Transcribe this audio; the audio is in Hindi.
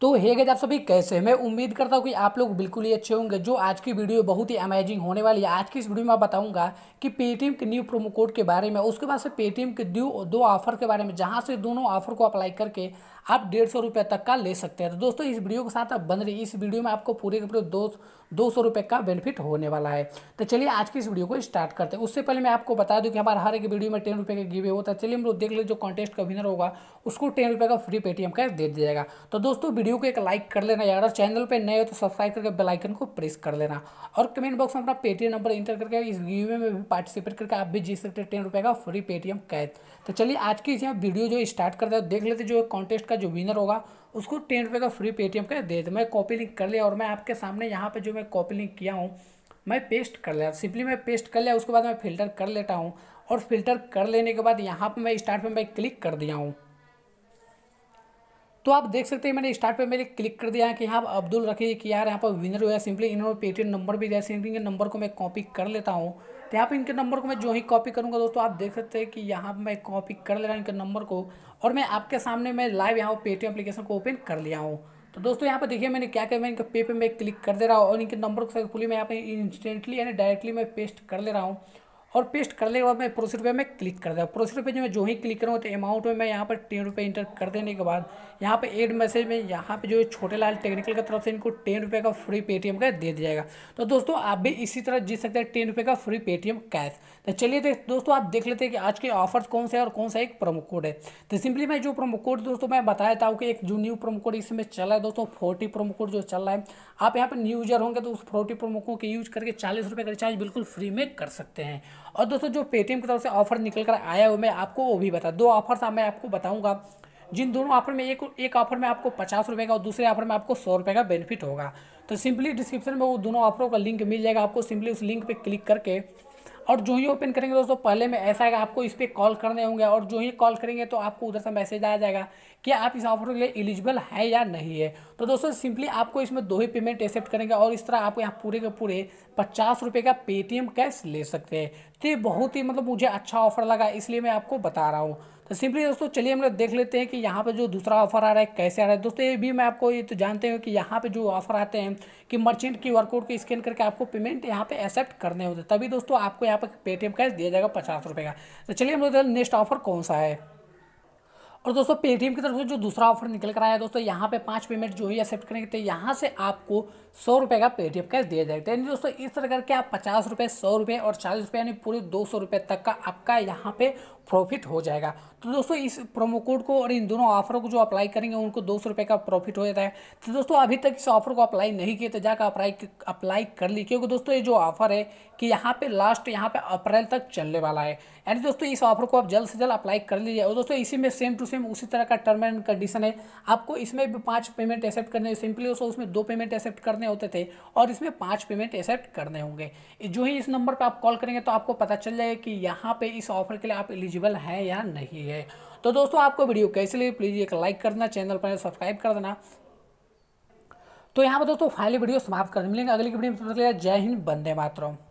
तो हे गज आप सभी कैसे मैं उम्मीद करता हूँ कि आप लोग बिल्कुल ही अच्छे होंगे जो आज की वीडियो बहुत ही अमेजिंग होने वाली है आज की इस वीडियो में मैं बताऊंगा कि पेटीएम के न्यू प्रोमो कोड के बारे में उसके बाद से पेटीएम के दो दो ऑफर के बारे में जहाँ से दोनों ऑफर को अप्लाई करके आप डेढ़ सौ रुपये तक का ले सकते हैं तो दोस्तों इस वीडियो के साथ आप बन रही इस वीडियो में आपको पूरे के पूरे दो दो सौ रुपये का बेनिफिट होने वाला है तो चलिए आज की इस वीडियो को स्टार्ट करते हैं उससे पहले मैं आपको बता दूं कि हमारा हर एक वीडियो में टेन रुपये का गिवे होता है चलिए हम लोग देख लीजिए जो कॉन्टेस्ट का विनर होगा उसको टेन रुपये का फ्री पेटीएम का दे दिया जाएगा तो दोस्तों वीडियो वीडियो को एक लाइक कर लेना यार और चैनल पे नए हो तो सब्सक्राइब करके बेल आइकन को प्रेस कर लेना और कमेंट बॉक्स में अपना पेटीएम नंबर इंटर करके इस गिवे में भी पार्टिसिपेट करके आप भी जीत सकते टेन रुपये का फ्री पेटीएम कैद तो चलिए आज की इसमें वीडियो जो स्टार्ट करते हैं देख लेते जो कॉन्टेस्ट का जो विनर होगा उसको टेन रुपये का फ्री पेटीएम कैद दे तो मैं कॉपी लिंक कर लिया और मैं आपके सामने यहाँ पर जो मैं कॉपी लिंक किया हूँ मैं पेस्ट कर लिया सिंपली मैं पेस्ट कर लिया उसके बाद मैं फ़िल्टर कर लेता हूँ और फिल्टर कर लेने के बाद यहाँ पर मैं स्टार्ट पर मैं क्लिक कर दिया हूँ तो आप देख सकते हैं मैंने स्टार्ट पे मेरे क्लिक कर दिया है कि यहाँ अब्दुल रखी कि यार यहाँ पर विनर हुआ है सिंपली इन्होंने पेटीएम नंबर भी दिया सिंपली इनके नंबर को मैं कॉपी कर लेता हूँ तो यहाँ पर इनके नंबर को मैं जो ही कॉपी करूँगा दोस्तों आप देख सकते हैं कि यहाँ पर मैं कॉपी कर ले रहा हूँ इनके नंबर को और मैं आपके सामने मैं लाइव यहाँ पर पेटीएम अपलीकेशन को ओपन कर लिया हूँ तो दोस्तों यहाँ पर देखिए मैंने क्या किया मैं इनके पे पे मैं क्लिक कर दे रहा हूँ और इनके नंबर को सक्सेसफुली मैं यहाँ पर इंस्टेंटली यानी डायरेक्टली मैं पेस्ट कर ले रहा हूँ और पेस्ट कर बाद मैं प्रोसी रुपये में क्लिक कर दिया प्रोसी रुपये जो मैं जो ही क्लिक करूँगा तो अमाउंट में मैं यहाँ पर टेन रुपये इंटर कर देने के बाद यहाँ पर एड मैसेज में यहाँ पर जो छोटे लाल टेक्निकल की तरफ से इनको टेन रुपये का फ्री पेटीएम का दे दिया जाएगा तो दोस्तों आप भी इसी तरह जीत सकते हैं टेन रुपये का फ्री पेटीएम कैश तो चलिए दोस्तों आप देख लेते हैं कि आज के ऑफर्स कौन से और कौन सा एक प्रोमो कोड है तो सिंपली मैं जो प्रोमो कोड दोस्तों मैं बताया था कि एक जो न्यू प्रोमो कोड इसमें चल रहा है दोस्तों फोर्टी प्रोमो कोड जो चल रहा है आप यहाँ पर न्यू यूजर होंगे तो उस फोर्टी प्रोमो कोड के यूज करके चालीस रुपये का रिचार्ज बिल्कुल फ्री में कर सकते हैं और दोस्तों जो पेटीएम की तरफ से ऑफर निकल कर आया हुआ मैं आपको वो भी बता दो ऑफर्स मैं आपको बताऊँगा जिन दोनों ऑफर में एक एक ऑफर में आपको पचास रुपये का और दूसरे ऑफर में आपको सौ रुपये का बेनिफिट होगा तो सिंपली डिस्क्रिप्शन में वो दोनों ऑफरों का लिंक मिल जाएगा आपको सिंपली उस लिंक पर क्लिक करके और जो ही ओपन करेंगे दोस्तों पहले में ऐसा आएगा आपको इस पर कॉल करने होंगे और जो ही कॉल करेंगे तो आपको उधर से मैसेज आ जाएगा कि आप इस ऑफर के लिए एलिजिबल है या नहीं है तो दोस्तों सिंपली आपको इसमें दो ही पेमेंट एक्सेप्ट करेंगे और इस तरह आप यहाँ पूरे के पूरे पचास रुपये का पेटीएम कैश ले सकते हैं तो ये बहुत ही मतलब मुझे अच्छा ऑफर लगा इसलिए मैं आपको बता रहा हूँ सिंपली तो दोस्तों चलिए हम लोग देख लेते हैं कि यहाँ पर जो दूसरा ऑफर आ रहा है कैसे आ रहा है दोस्तों ये भी मैं आपको ये तो जानते हूँ कि यहाँ पे जो ऑफर आते हैं कि मर्चेंट क्यू आर कोड को स्कैन करके आपको पेमेंट यहाँ पे एक्सेप्ट करने होते तभी दोस्तों आपको यहाँ पर पेटीएम कैश दिया जाएगा पचास रुपये का तो चलिए हम लोग नेक्स्ट ऑफर कौन सा है और दोस्तों पेटीएम की तरफ से जो दूसरा ऑफर निकल कर आया है दोस्तों यहाँ पे पांच पेमेंट जो ही एक्सेप्ट करेंगे तो यहाँ से आपको सौ रुपये का पेटीएम कैश दिया जाएगा तो यानी दोस्तों इस तरह करके आप पचास रुपये सौ रुपये और चालीस रुपये यानी पूरे दो सौ रुपये तक का आपका यहाँ पे प्रॉफिट हो जाएगा तो दोस्तों इस प्रोमो कोड को और इन दोनों ऑफरों को जो अप्लाई करेंगे उनको दो सौ का प्रॉफिट हो जाता है तो दोस्तों अभी तक इस ऑफर को अप्लाई नहीं किए तो जाकर अप्लाई अप्लाई कर ली क्योंकि दोस्तों ये जो ऑफर है कि यहाँ पे लास्ट यहाँ पे अप्रैल तक चलने वाला है यानी दोस्तों इस ऑफर को आप जल्द से जल्द अप्लाई कर लीजिए और दोस्तों इसी में सेम टू सेम उसी तरह का टर्म एंड कंडीशन है आपको इसमें भी पाँच पेमेंट एक्सेप्ट करने सिंपली दोस्तों उसमें दो पेमेंट एक्सेप्ट करने होते थे और इसमें पाँच पेमेंट एक्सेप्ट करने होंगे जो ही इस नंबर पर आप कॉल करेंगे तो आपको पता चल जाएगा कि यहाँ पर इस ऑफर के लिए आप एलिजिबल एलिजिबल है या नहीं है तो दोस्तों आपको वीडियो कैसे लगी प्लीज़ एक लाइक कर देना चैनल पर सब्सक्राइब कर देना तो यहाँ पर दोस्तों फाइनली वीडियो समाप्त कर मिलेंगे अगली वीडियो में जय हिंद बंदे मातरम